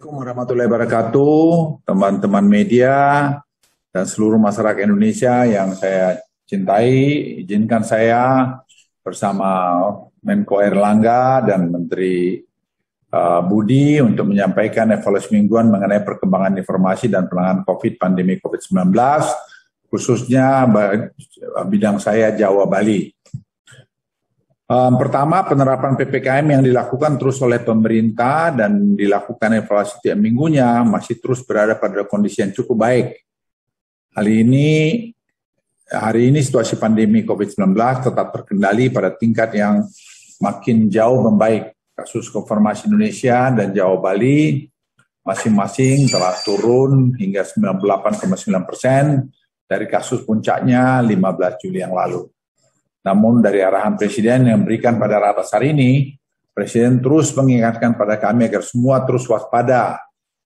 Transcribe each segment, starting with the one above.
Assalamualaikum warahmatullahi wabarakatuh, teman-teman media dan seluruh masyarakat Indonesia yang saya cintai. Izinkan saya bersama Menko Erlangga dan Menteri eh, Budi untuk menyampaikan evaluasi mingguan mengenai perkembangan informasi dan penanganan COVID pandemi COVID-19, khususnya bidang saya Jawa Bali. Um, pertama, penerapan PPKM yang dilakukan terus oleh pemerintah dan dilakukan evaluasi tiap minggunya masih terus berada pada kondisi yang cukup baik. Hal ini, hari ini situasi pandemi COVID-19 tetap terkendali pada tingkat yang makin jauh membaik. Kasus konfirmasi Indonesia dan Jawa Bali masing-masing telah turun hingga 98,9 persen dari kasus puncaknya 15 Juli yang lalu. Namun dari arahan Presiden yang berikan pada rapat hari ini, Presiden terus mengingatkan pada kami agar semua terus waspada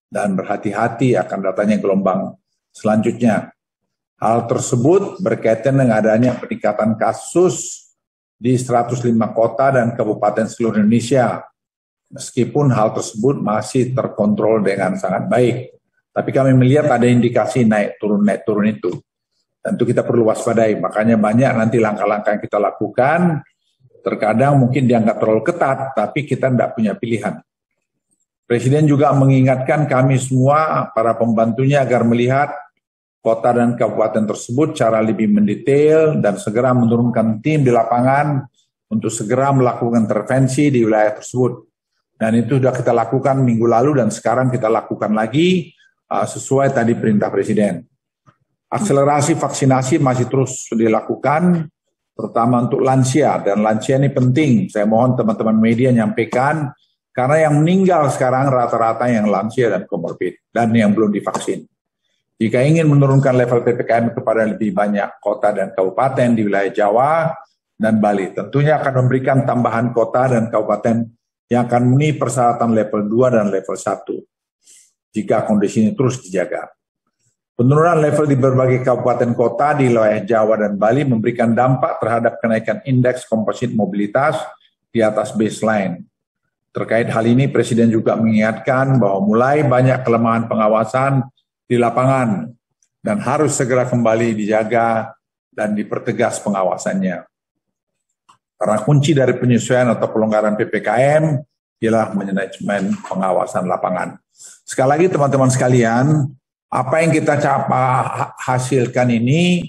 dan berhati-hati akan datanya gelombang selanjutnya. Hal tersebut berkaitan dengan adanya peningkatan kasus di 105 kota dan kabupaten seluruh Indonesia. Meskipun hal tersebut masih terkontrol dengan sangat baik. Tapi kami melihat ada indikasi naik turun-naik turun itu tentu kita perlu waspadai. Makanya banyak nanti langkah-langkah yang kita lakukan, terkadang mungkin dianggap terlalu ketat, tapi kita tidak punya pilihan. Presiden juga mengingatkan kami semua, para pembantunya agar melihat kota dan kabupaten tersebut cara lebih mendetail dan segera menurunkan tim di lapangan untuk segera melakukan intervensi di wilayah tersebut. Dan itu sudah kita lakukan minggu lalu dan sekarang kita lakukan lagi uh, sesuai tadi perintah Presiden. Akselerasi vaksinasi masih terus dilakukan, terutama untuk lansia. Dan lansia ini penting. Saya mohon teman-teman media nyampaikan, karena yang meninggal sekarang rata-rata yang lansia dan komorbid, dan yang belum divaksin. Jika ingin menurunkan level PPKM kepada lebih banyak kota dan kabupaten di wilayah Jawa dan Bali, tentunya akan memberikan tambahan kota dan kabupaten yang akan memenuhi persyaratan level 2 dan level 1 jika kondisi ini terus dijaga. Penurunan level di berbagai kabupaten kota di wilayah Jawa dan Bali memberikan dampak terhadap kenaikan indeks komposit mobilitas di atas baseline. Terkait hal ini, Presiden juga mengingatkan bahwa mulai banyak kelemahan pengawasan di lapangan dan harus segera kembali dijaga dan dipertegas pengawasannya. Karena kunci dari penyesuaian atau pelonggaran PPKM ialah manajemen pengawasan lapangan. Sekali lagi teman-teman sekalian, apa yang kita capai hasilkan ini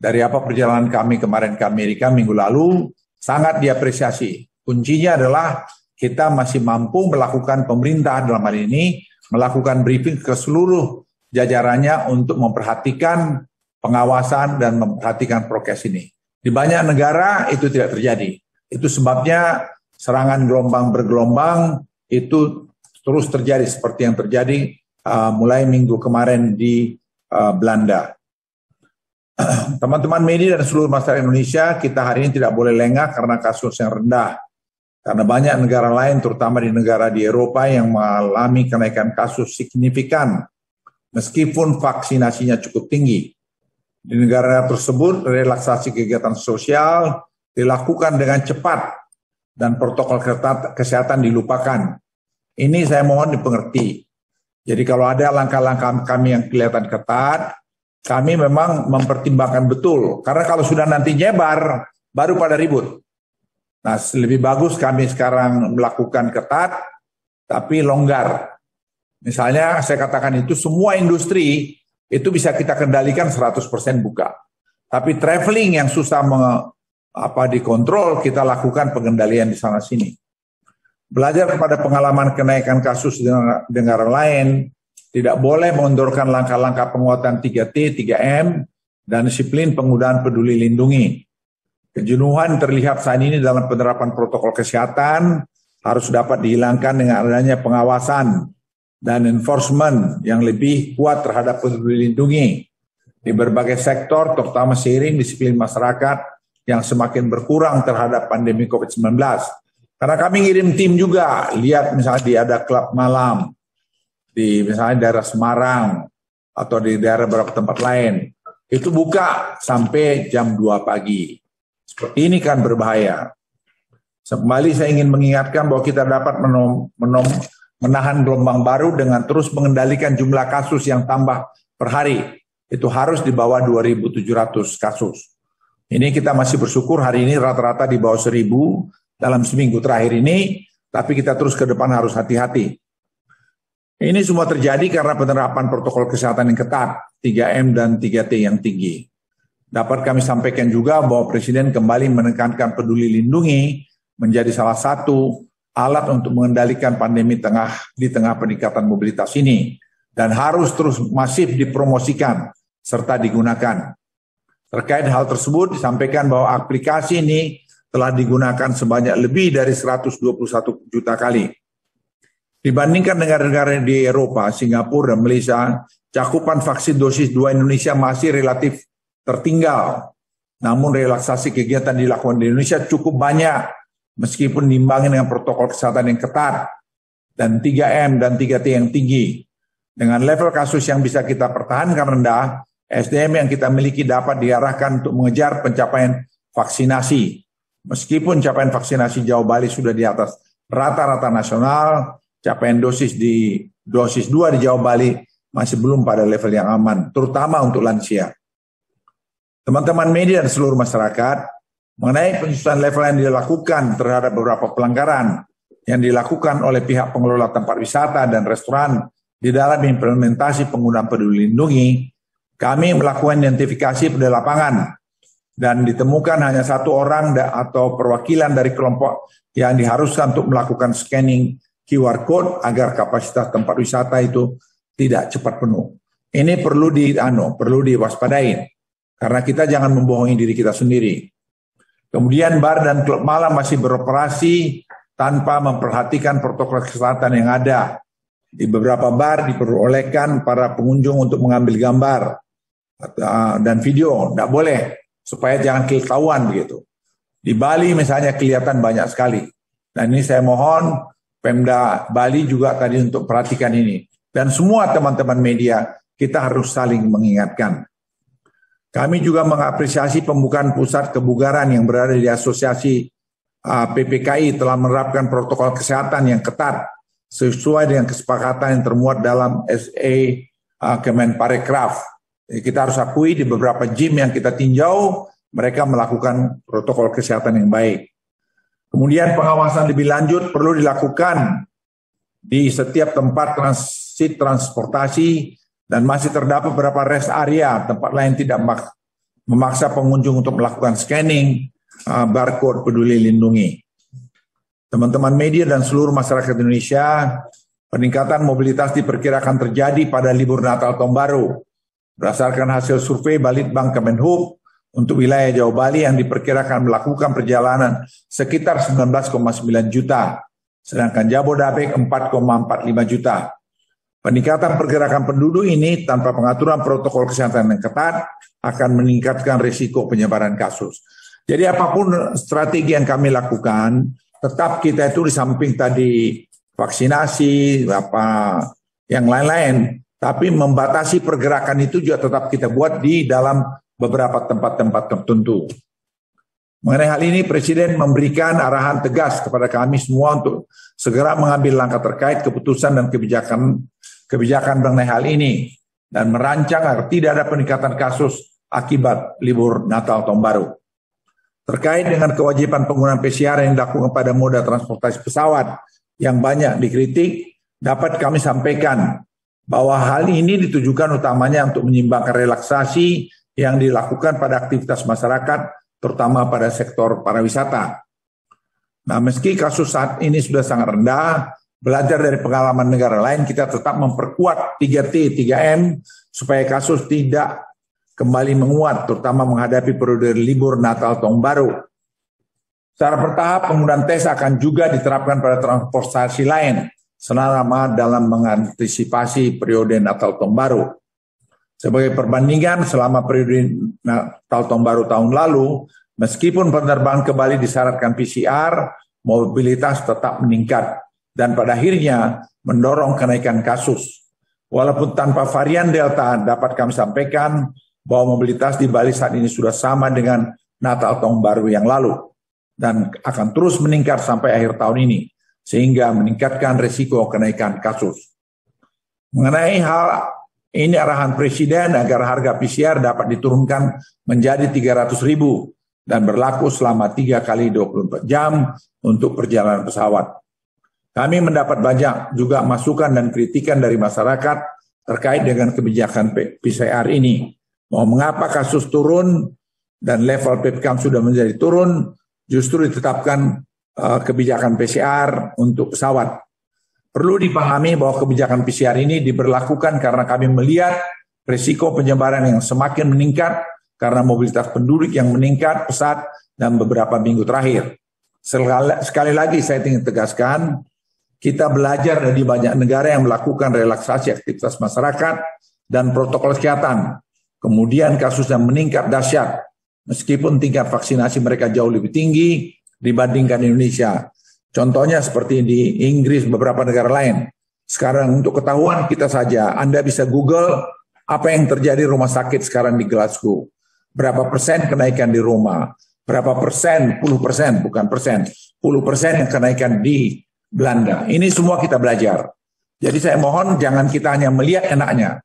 dari apa perjalanan kami kemarin ke Amerika minggu lalu sangat diapresiasi. Kuncinya adalah kita masih mampu melakukan pemerintah dalam hal ini melakukan briefing ke seluruh jajarannya untuk memperhatikan pengawasan dan memperhatikan prokes ini. Di banyak negara itu tidak terjadi. Itu sebabnya serangan gelombang bergelombang itu terus terjadi seperti yang terjadi Uh, mulai minggu kemarin di uh, Belanda. Teman-teman media dan seluruh masyarakat Indonesia, kita hari ini tidak boleh lengah karena kasus yang rendah. Karena banyak negara lain, terutama di negara di Eropa yang mengalami kenaikan kasus signifikan, meskipun vaksinasinya cukup tinggi. Di negara tersebut, relaksasi kegiatan sosial dilakukan dengan cepat dan protokol kesehatan dilupakan. Ini saya mohon dipengerti. Jadi kalau ada langkah-langkah kami yang kelihatan ketat, kami memang mempertimbangkan betul. Karena kalau sudah nanti nyebar, baru pada ribut. Nah, lebih bagus kami sekarang melakukan ketat, tapi longgar. Misalnya saya katakan itu semua industri itu bisa kita kendalikan 100% buka. Tapi traveling yang susah meng, apa dikontrol kita lakukan pengendalian di sana sini. Belajar kepada pengalaman kenaikan kasus di negara lain, tidak boleh mengundurkan langkah-langkah penguatan 3T, 3M, dan disiplin penggunaan peduli lindungi. Kejenuhan terlihat saat ini dalam penerapan protokol kesehatan harus dapat dihilangkan dengan adanya pengawasan dan enforcement yang lebih kuat terhadap peduli lindungi di berbagai sektor, terutama seiring disiplin masyarakat yang semakin berkurang terhadap pandemi COVID-19. Karena kami ngirim tim juga, lihat misalnya di ada klub malam, di misalnya daerah Semarang, atau di daerah beberapa tempat lain. Itu buka sampai jam 2 pagi. Seperti ini kan berbahaya. Kembali saya ingin mengingatkan bahwa kita dapat menom, menom, menahan gelombang baru dengan terus mengendalikan jumlah kasus yang tambah per hari. Itu harus di bawah 2.700 kasus. Ini kita masih bersyukur hari ini rata-rata di bawah 1000, dalam seminggu terakhir ini, tapi kita terus ke depan harus hati-hati. Ini semua terjadi karena penerapan protokol kesehatan yang ketat, 3M dan 3T yang tinggi. Dapat kami sampaikan juga bahwa Presiden kembali menekankan peduli lindungi menjadi salah satu alat untuk mengendalikan pandemi tengah di tengah peningkatan mobilitas ini dan harus terus masif dipromosikan serta digunakan. Terkait hal tersebut disampaikan bahwa aplikasi ini telah digunakan sebanyak lebih dari 121 juta kali. Dibandingkan negara-negara di Eropa, Singapura, dan Malaysia, cakupan vaksin dosis 2 Indonesia masih relatif tertinggal. Namun relaksasi kegiatan dilakukan di Indonesia cukup banyak, meskipun diimbangi dengan protokol kesehatan yang ketat, dan 3M dan 3T yang tinggi. Dengan level kasus yang bisa kita pertahankan rendah, SDM yang kita miliki dapat diarahkan untuk mengejar pencapaian vaksinasi Meskipun capaian vaksinasi Jawa Bali sudah di atas rata-rata nasional, capaian dosis di dosis 2 di Jawa Bali masih belum pada level yang aman, terutama untuk lansia. Teman-teman media dan seluruh masyarakat, mengenai penyusunan level yang dilakukan terhadap beberapa pelanggaran yang dilakukan oleh pihak pengelola tempat wisata dan restoran di dalam implementasi penggunaan peduli lindungi, kami melakukan identifikasi pada lapangan dan ditemukan hanya satu orang atau perwakilan dari kelompok yang diharuskan untuk melakukan scanning QR code agar kapasitas tempat wisata itu tidak cepat penuh. Ini perlu di ano, perlu diwaspadain karena kita jangan membohongi diri kita sendiri. Kemudian bar dan klub malam masih beroperasi tanpa memperhatikan protokol kesehatan yang ada. Di beberapa bar diperolehkan para pengunjung untuk mengambil gambar ah, dan video, tidak boleh supaya jangan ketahuan begitu. Di Bali misalnya kelihatan banyak sekali. nah ini saya mohon Pemda Bali juga tadi untuk perhatikan ini. Dan semua teman-teman media kita harus saling mengingatkan. Kami juga mengapresiasi pembukaan pusat kebugaran yang berada di Asosiasi PPKI telah menerapkan protokol kesehatan yang ketat sesuai dengan kesepakatan yang termuat dalam SA e, Kemenparekraf Eh, kita harus akui di beberapa gym yang kita tinjau, mereka melakukan protokol kesehatan yang baik. Kemudian pengawasan lebih lanjut perlu dilakukan di setiap tempat transit transportasi dan masih terdapat beberapa rest area tempat lain tidak memaksa pengunjung untuk melakukan scanning eh, barcode peduli lindungi. Teman-teman media dan seluruh masyarakat Indonesia, peningkatan mobilitas diperkirakan terjadi pada libur Natal Tahun Baru Berdasarkan hasil survei Balitbang Kemenhub untuk wilayah Jawa Bali yang diperkirakan melakukan perjalanan sekitar 19,9 juta, sedangkan Jabodetabek 4,45 juta. Peningkatan pergerakan penduduk ini tanpa pengaturan protokol kesehatan yang ketat akan meningkatkan risiko penyebaran kasus. Jadi apapun strategi yang kami lakukan, tetap kita itu di samping tadi vaksinasi, apa yang lain-lain, tapi membatasi pergerakan itu juga tetap kita buat di dalam beberapa tempat-tempat tertentu. Mengenai hal ini, Presiden memberikan arahan tegas kepada kami semua untuk segera mengambil langkah terkait keputusan dan kebijakan kebijakan mengenai hal ini dan merancang agar tidak ada peningkatan kasus akibat libur Natal Tahun Baru. Terkait dengan kewajiban penggunaan PCR yang dilakukan kepada moda transportasi pesawat yang banyak dikritik, dapat kami sampaikan bahwa hal ini ditujukan utamanya untuk menyimbangkan relaksasi yang dilakukan pada aktivitas masyarakat, terutama pada sektor pariwisata. Nah, meski kasus saat ini sudah sangat rendah, belajar dari pengalaman negara lain, kita tetap memperkuat 3T, 3M, supaya kasus tidak kembali menguat, terutama menghadapi periode libur Natal Tahun Baru. Secara bertahap, penggunaan tes akan juga diterapkan pada transportasi lain, senarama dalam mengantisipasi periode Natal Tahun Baru. Sebagai perbandingan, selama periode Natal Tahun Baru tahun lalu, meskipun penerbangan ke Bali disyaratkan PCR, mobilitas tetap meningkat dan pada akhirnya mendorong kenaikan kasus. Walaupun tanpa varian Delta, dapat kami sampaikan bahwa mobilitas di Bali saat ini sudah sama dengan Natal Tahun Baru yang lalu dan akan terus meningkat sampai akhir tahun ini sehingga meningkatkan risiko kenaikan kasus. Mengenai hal ini arahan Presiden agar harga PCR dapat diturunkan menjadi 300 ribu dan berlaku selama 3 kali 24 jam untuk perjalanan pesawat. Kami mendapat banyak juga masukan dan kritikan dari masyarakat terkait dengan kebijakan PCR ini. Mau mengapa kasus turun dan level PPKM sudah menjadi turun, justru ditetapkan Eh, kebijakan PCR untuk pesawat. Perlu dipahami bahwa kebijakan PCR ini diberlakukan karena kami melihat risiko penyebaran yang semakin meningkat karena mobilitas penduduk yang meningkat pesat dan beberapa minggu terakhir. Sekali lagi saya ingin tegaskan, kita belajar dari banyak negara yang melakukan relaksasi aktivitas masyarakat dan protokol kesehatan. Kemudian kasusnya meningkat dahsyat. Meskipun tingkat vaksinasi mereka jauh lebih tinggi, dibandingkan Indonesia. Contohnya seperti di Inggris beberapa negara lain. Sekarang untuk ketahuan kita saja, Anda bisa Google apa yang terjadi rumah sakit sekarang di Glasgow. Berapa persen kenaikan di rumah, berapa persen, puluh persen, bukan persen, puluh persen yang kenaikan di Belanda. Ini semua kita belajar. Jadi saya mohon jangan kita hanya melihat enaknya.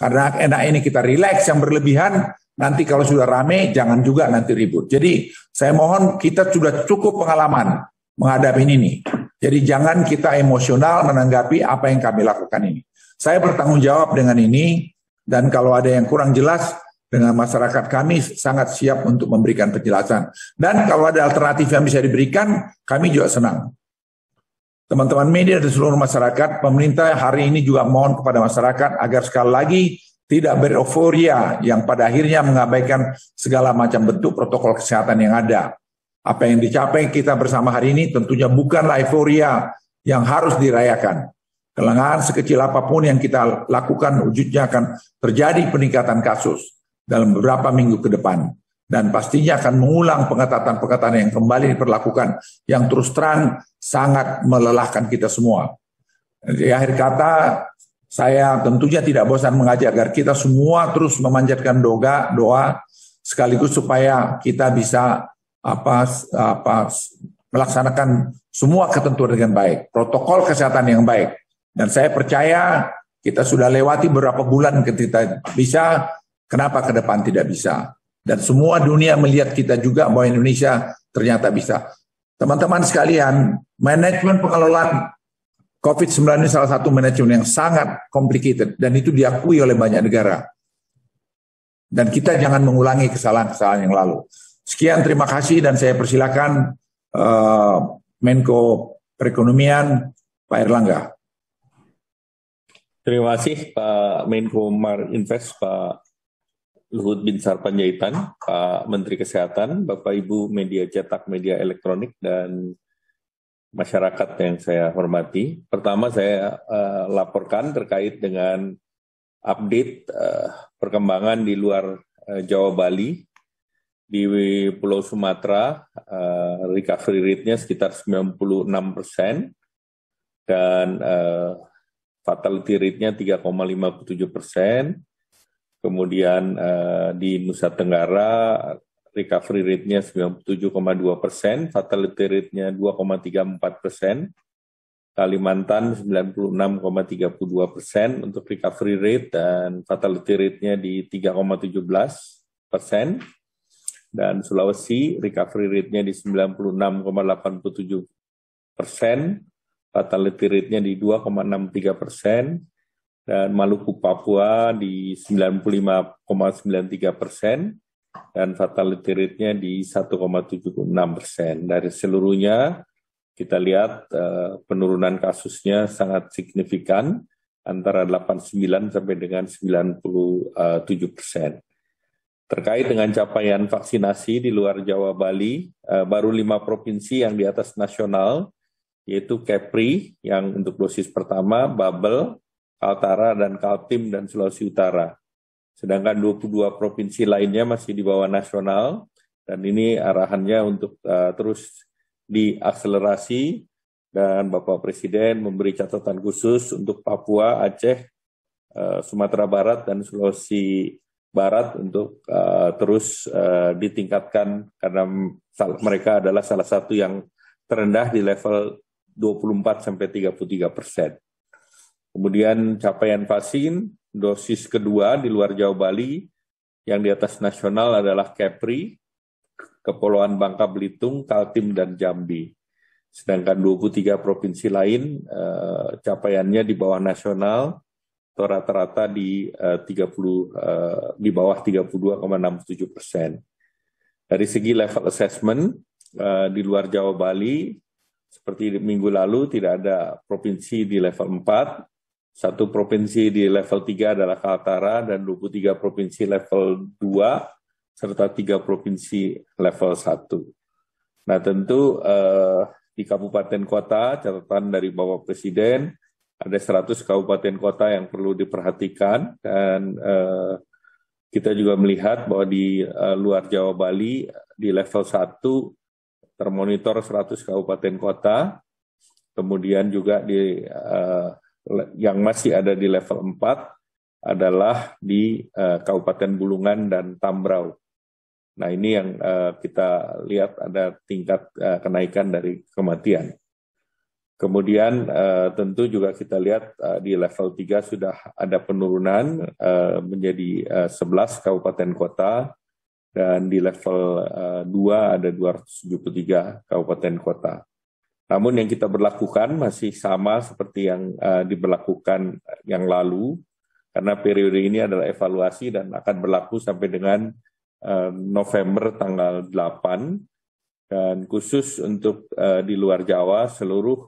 Karena enak ini kita rileks yang berlebihan, Nanti kalau sudah rame, jangan juga nanti ribut. Jadi saya mohon kita sudah cukup pengalaman menghadapi ini. Jadi jangan kita emosional menanggapi apa yang kami lakukan ini. Saya bertanggung jawab dengan ini, dan kalau ada yang kurang jelas dengan masyarakat kami sangat siap untuk memberikan penjelasan. Dan kalau ada alternatif yang bisa diberikan, kami juga senang. Teman-teman media dan seluruh masyarakat, pemerintah hari ini juga mohon kepada masyarakat agar sekali lagi tidak bereuforia yang pada akhirnya mengabaikan segala macam bentuk protokol kesehatan yang ada. Apa yang dicapai kita bersama hari ini tentunya bukanlah euforia yang harus dirayakan. Kelengahan sekecil apapun yang kita lakukan wujudnya akan terjadi peningkatan kasus dalam beberapa minggu ke depan. Dan pastinya akan mengulang pengetatan-pengetatan yang kembali diperlakukan yang terus terang sangat melelahkan kita semua. Di akhir kata, saya tentunya tidak bosan mengajak agar kita semua terus memanjatkan doa, doa sekaligus supaya kita bisa apa apa melaksanakan semua ketentuan dengan baik, protokol kesehatan yang baik. Dan saya percaya kita sudah lewati beberapa bulan ketika bisa, kenapa ke depan tidak bisa? Dan semua dunia melihat kita juga bahwa Indonesia ternyata bisa. Teman-teman sekalian, manajemen pengelolaan COVID-19 ini salah satu manajemen yang sangat complicated dan itu diakui oleh banyak negara. Dan kita jangan mengulangi kesalahan-kesalahan yang lalu. Sekian terima kasih dan saya persilakan uh, Menko Perekonomian Pak Erlangga. Terima kasih Pak Menko Marinvest, Pak Luhut Bin Sarpanjaitan Pak Menteri Kesehatan, Bapak Ibu Media Cetak, Media Elektronik, dan masyarakat yang saya hormati. Pertama saya uh, laporkan terkait dengan update uh, perkembangan di luar uh, Jawa Bali di Pulau Sumatera uh, recovery rate-nya sekitar 96 persen dan uh, fatality rate-nya 3,57 persen. Kemudian uh, di Nusa Tenggara recovery rate-nya 97,2 persen, fatality rate-nya 2,34 persen, Kalimantan 96,32 persen untuk recovery rate dan fatality rate-nya di 3,17 persen. Dan Sulawesi recovery rate-nya di 96,87 persen, fatality rate-nya di 2,63 persen, dan Maluku Papua di 95,93 persen, dan fatality rate-nya di 1,76 persen. Dari seluruhnya, kita lihat eh, penurunan kasusnya sangat signifikan, antara 89 sampai dengan 97 persen. Terkait dengan capaian vaksinasi di luar Jawa Bali, eh, baru lima provinsi yang di atas nasional, yaitu Kepri yang untuk dosis pertama, Babel, Kaltara, dan Kaltim, dan Sulawesi Utara. Sedangkan 22 provinsi lainnya masih di bawah nasional dan ini arahannya untuk uh, terus diakselerasi dan Bapak Presiden memberi catatan khusus untuk Papua, Aceh, uh, Sumatera Barat dan Sulawesi Barat untuk uh, terus uh, ditingkatkan karena mereka adalah salah satu yang terendah di level 24 sampai 33 persen. Kemudian capaian vaksin dosis kedua di luar Jawa Bali yang di atas nasional adalah Kepri, Kepulauan Bangka Belitung, Kaltim, dan Jambi. Sedangkan 23 provinsi lain eh, capaiannya di bawah nasional atau rata-rata di eh, 30 eh, di bawah 32,67 persen. Dari segi level assessment eh, di luar Jawa Bali seperti minggu lalu tidak ada provinsi di level 4 satu provinsi di level 3 adalah Kaltara dan 23 provinsi level 2 serta tiga provinsi level 1. Nah, tentu eh, di kabupaten kota catatan dari Bapak Presiden ada 100 kabupaten kota yang perlu diperhatikan dan eh, kita juga melihat bahwa di eh, luar Jawa Bali di level 1 termonitor 100 kabupaten kota. Kemudian juga di eh, yang masih ada di level 4 adalah di uh, Kabupaten Bulungan dan Tambrau. Nah, ini yang uh, kita lihat ada tingkat uh, kenaikan dari kematian. Kemudian uh, tentu juga kita lihat uh, di level 3 sudah ada penurunan uh, menjadi uh, 11 kabupaten kota dan di level uh, 2 ada 273 kabupaten kota. Namun yang kita berlakukan masih sama seperti yang uh, diberlakukan yang lalu, karena periode ini adalah evaluasi dan akan berlaku sampai dengan uh, November tanggal 8. Dan khusus untuk uh, di luar Jawa, seluruh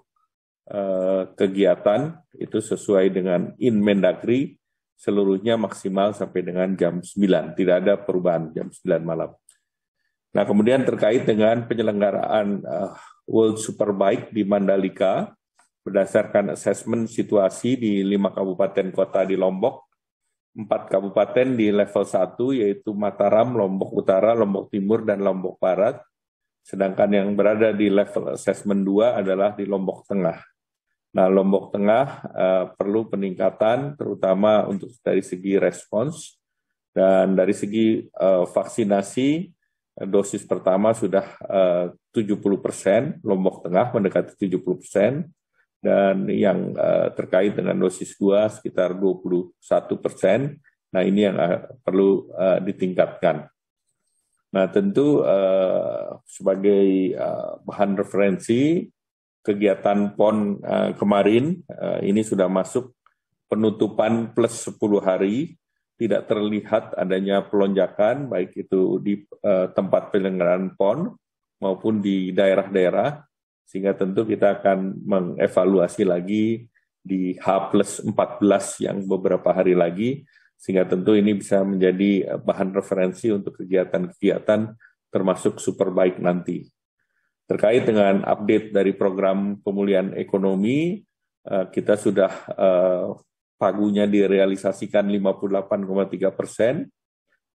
uh, kegiatan itu sesuai dengan in Mendagri, seluruhnya maksimal sampai dengan jam 9. Tidak ada perubahan jam 9 malam. Nah, kemudian terkait dengan penyelenggaraan uh, World Superbike di Mandalika berdasarkan asesmen situasi di lima kabupaten kota di Lombok, empat kabupaten di level 1 yaitu Mataram, Lombok Utara, Lombok Timur, dan Lombok Barat, sedangkan yang berada di level asesmen 2 adalah di Lombok Tengah. Nah, Lombok Tengah uh, perlu peningkatan terutama untuk dari segi respons dan dari segi uh, vaksinasi dosis pertama sudah eh, uh, 70 persen, Lombok Tengah mendekati 70 persen, dan yang eh, terkait dengan dosis 2 sekitar 21 persen. Nah ini yang eh, perlu ditingkatkan. Nah tentu sebagai bahan referensi kegiatan PON kemarin ini sudah masuk penutupan plus 10 hari tidak terlihat adanya pelonjakan baik itu di uh, tempat penyelenggaraan PON maupun di daerah-daerah sehingga tentu kita akan mengevaluasi lagi di H plus 14 yang beberapa hari lagi sehingga tentu ini bisa menjadi eh, bahan referensi untuk kegiatan-kegiatan termasuk Superbike nanti. Terkait dengan update dari program pemulihan ekonomi, eh, kita sudah pagunya direalisasikan 58,3 persen,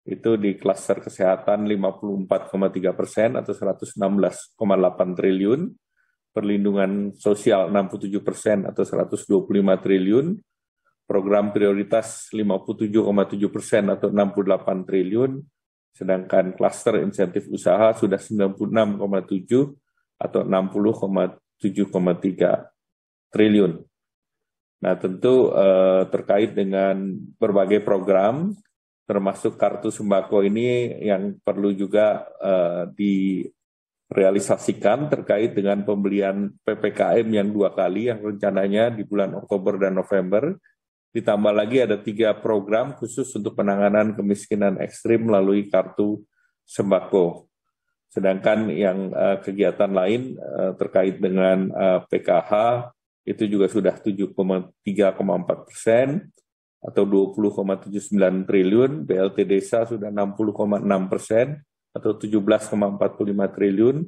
itu di klaster kesehatan 54,3 persen atau 116,8 triliun, perlindungan sosial 67 persen atau 125 triliun, program prioritas 57,7 persen atau 68 triliun, sedangkan klaster insentif usaha sudah 96,7 atau 60,7,3 triliun. Nah, tentu eh, terkait dengan berbagai program termasuk kartu sembako ini yang perlu juga eh, direalisasikan terkait dengan pembelian PPKM yang dua kali yang rencananya di bulan Oktober dan November. Ditambah lagi ada tiga program khusus untuk penanganan kemiskinan ekstrim melalui kartu sembako. Sedangkan yang uh, kegiatan lain uh, terkait dengan uh, eh, PKH, itu juga sudah 7,3,4 persen atau 20,79 triliun, BLT desa sudah 60,6 persen atau 17,45 triliun,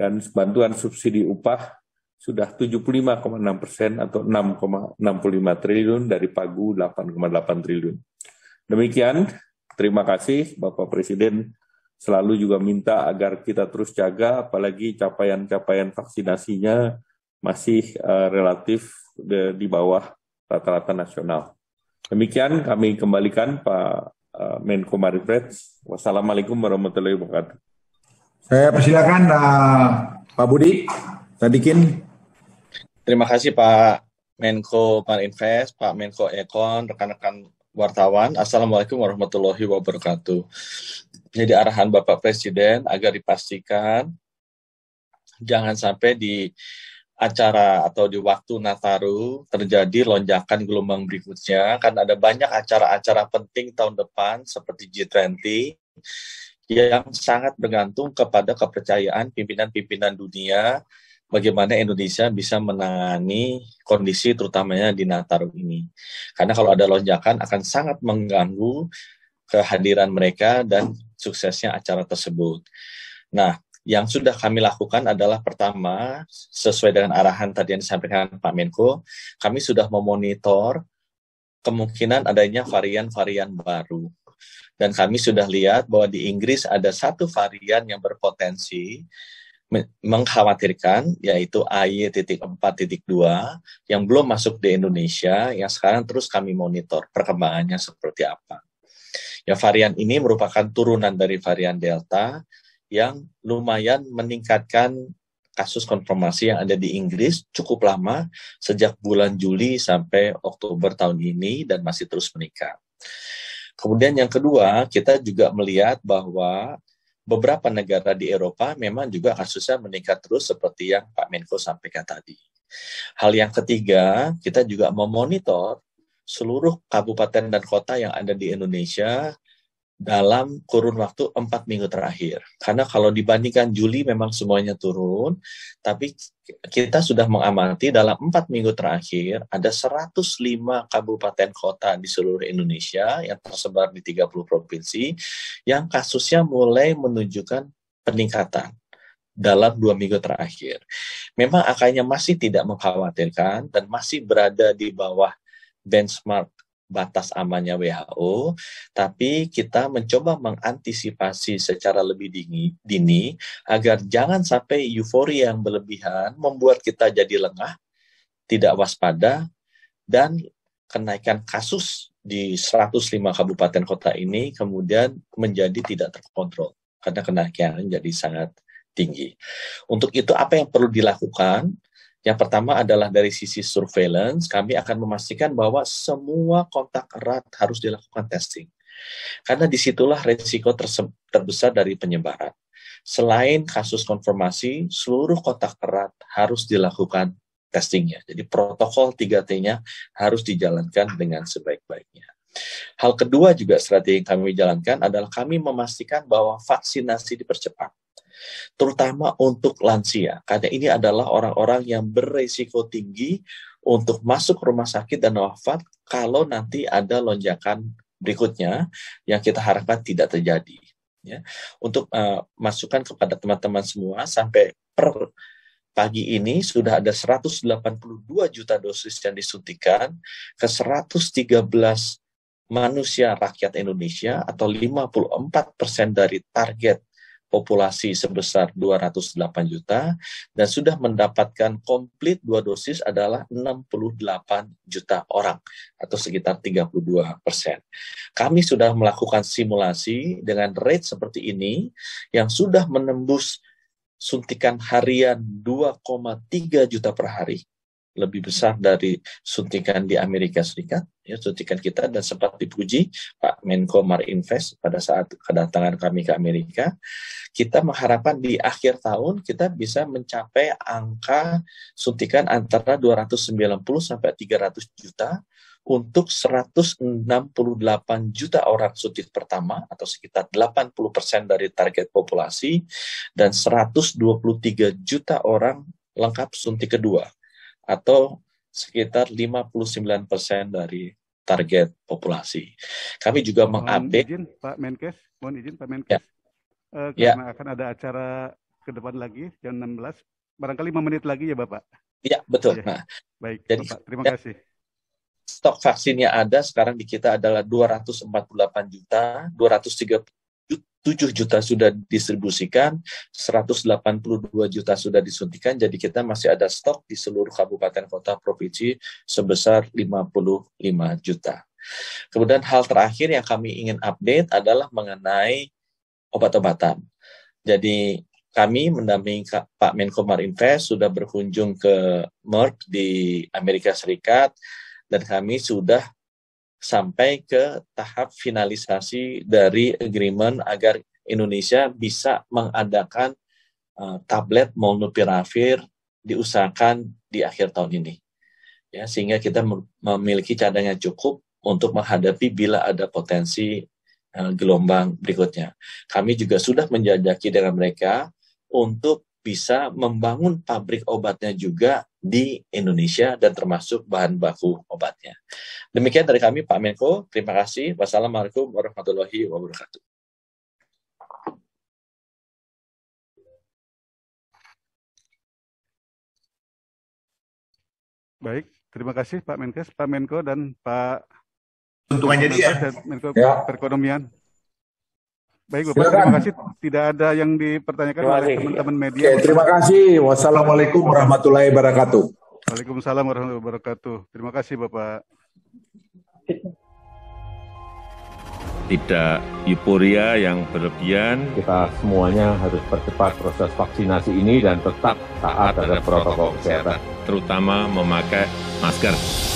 dan bantuan subsidi upah sudah 75,6 persen atau 6,65 triliun dari pagu 8,8 triliun. Demikian, terima kasih Bapak Presiden selalu juga minta agar kita terus jaga apalagi capaian-capaian vaksinasinya masih uh, relatif de, di bawah rata-rata nasional. Demikian kami kembalikan Pak uh, Menko Marifreds. Wassalamualaikum warahmatullahi wabarakatuh. Saya persilakan uh, Pak Budi Sadikin. Terima kasih Pak Menko Marinvest, Pak Menko Ekon, rekan-rekan wartawan. Assalamualaikum warahmatullahi wabarakatuh. Jadi arahan Bapak Presiden agar dipastikan jangan sampai di acara atau di waktu Nataru terjadi lonjakan gelombang berikutnya kan ada banyak acara-acara penting tahun depan seperti G20 yang sangat bergantung kepada kepercayaan pimpinan-pimpinan dunia bagaimana Indonesia bisa menangani kondisi terutamanya di Nataru ini. Karena kalau ada lonjakan akan sangat mengganggu kehadiran mereka dan suksesnya acara tersebut. Nah, yang sudah kami lakukan adalah pertama, sesuai dengan arahan tadi yang disampaikan Pak Menko, kami sudah memonitor kemungkinan adanya varian-varian baru. Dan kami sudah lihat bahwa di Inggris ada satu varian yang berpotensi mengkhawatirkan yaitu AY.4.2 yang belum masuk di Indonesia yang sekarang terus kami monitor perkembangannya seperti apa. Ya varian ini merupakan turunan dari varian Delta yang lumayan meningkatkan kasus konfirmasi yang ada di Inggris cukup lama sejak bulan Juli sampai Oktober tahun ini dan masih terus meningkat. Kemudian yang kedua, kita juga melihat bahwa beberapa negara di Eropa memang juga kasusnya meningkat terus seperti yang Pak Menko sampaikan tadi. Hal yang ketiga, kita juga memonitor seluruh kabupaten dan kota yang ada di Indonesia dalam kurun waktu empat minggu terakhir. Karena kalau dibandingkan Juli memang semuanya turun, tapi kita sudah mengamati dalam empat minggu terakhir ada 105 kabupaten kota di seluruh Indonesia yang tersebar di 30 provinsi yang kasusnya mulai menunjukkan peningkatan dalam dua minggu terakhir. Memang angkanya masih tidak mengkhawatirkan dan masih berada di bawah benchmark batas amannya WHO, tapi kita mencoba mengantisipasi secara lebih dini, dini agar jangan sampai euforia yang berlebihan membuat kita jadi lengah, tidak waspada, dan kenaikan kasus di 105 kabupaten kota ini kemudian menjadi tidak terkontrol karena kenaikan jadi sangat tinggi. Untuk itu apa yang perlu dilakukan? Yang pertama adalah dari sisi surveillance, kami akan memastikan bahwa semua kontak erat harus dilakukan testing. Karena disitulah resiko terbesar dari penyebaran. Selain kasus konfirmasi, seluruh kontak erat harus dilakukan testingnya. Jadi protokol 3T-nya harus dijalankan dengan sebaik-baiknya. Hal kedua juga strategi yang kami jalankan adalah kami memastikan bahwa vaksinasi dipercepat terutama untuk lansia. Karena ini adalah orang-orang yang beresiko tinggi untuk masuk rumah sakit dan wafat kalau nanti ada lonjakan berikutnya yang kita harapkan tidak terjadi. Ya. Untuk uh, masukan kepada teman-teman semua sampai per pagi ini sudah ada 182 juta dosis yang disuntikan ke 113 manusia rakyat Indonesia atau 54 persen dari target populasi sebesar 208 juta dan sudah mendapatkan komplit dua dosis adalah 68 juta orang atau sekitar 32 persen. Kami sudah melakukan simulasi dengan rate seperti ini yang sudah menembus suntikan harian 2,3 juta per hari lebih besar dari suntikan di Amerika Serikat, ya suntikan kita dan sempat dipuji Pak Menko Marinvest pada saat kedatangan kami ke Amerika. Kita mengharapkan di akhir tahun kita bisa mencapai angka suntikan antara 290 sampai 300 juta untuk 168 juta orang suntik pertama atau sekitar 80% persen dari target populasi dan 123 juta orang lengkap suntik kedua atau sekitar 59% persen dari target populasi. Kami juga mengupdate izin Pak Menkes, mohon izin Pak Menkes. Ya. Uh, karena ya. akan ada acara ke depan lagi jam 16, barangkali 5 menit lagi ya Bapak. Ya, iya, betul. Ya. Nah, baik. Jadi Bapak, terima ya, kasih. Stok vaksinnya ada sekarang di kita adalah 248 juta, 230 7 juta sudah distribusikan, 182 juta sudah disuntikan, jadi kita masih ada stok di seluruh kabupaten kota provinsi sebesar 55 juta. Kemudian hal terakhir yang kami ingin update adalah mengenai obat-obatan. Jadi kami mendampingi Pak Menko Marinvest sudah berkunjung ke Merck di Amerika Serikat dan kami sudah sampai ke tahap finalisasi dari agreement agar Indonesia bisa mengadakan uh, tablet molnupiravir diusahakan di akhir tahun ini. Ya, sehingga kita memiliki cadangan cukup untuk menghadapi bila ada potensi uh, gelombang berikutnya. Kami juga sudah menjajaki dengan mereka untuk bisa membangun pabrik obatnya juga di Indonesia dan termasuk bahan baku obatnya. Demikian dari kami Pak Menko, terima kasih. Wassalamualaikum warahmatullahi wabarakatuh. Baik, terima kasih Pak Menkes, Pak Menko dan Pak Untungan jadi ya. Menko ya. Perekonomian. Baik Bapak, Silakan. terima kasih. Tidak ada yang dipertanyakan terima oleh teman-teman media. Oke, terima kasih. Wassalamualaikum warahmatullahi wabarakatuh. Waalaikumsalam warahmatullahi wabarakatuh. Terima kasih Bapak. Tidak euforia yang berlebihan. Kita semuanya harus percepat proses vaksinasi ini dan tetap taat terhadap protokol kesehatan. Terutama memakai masker.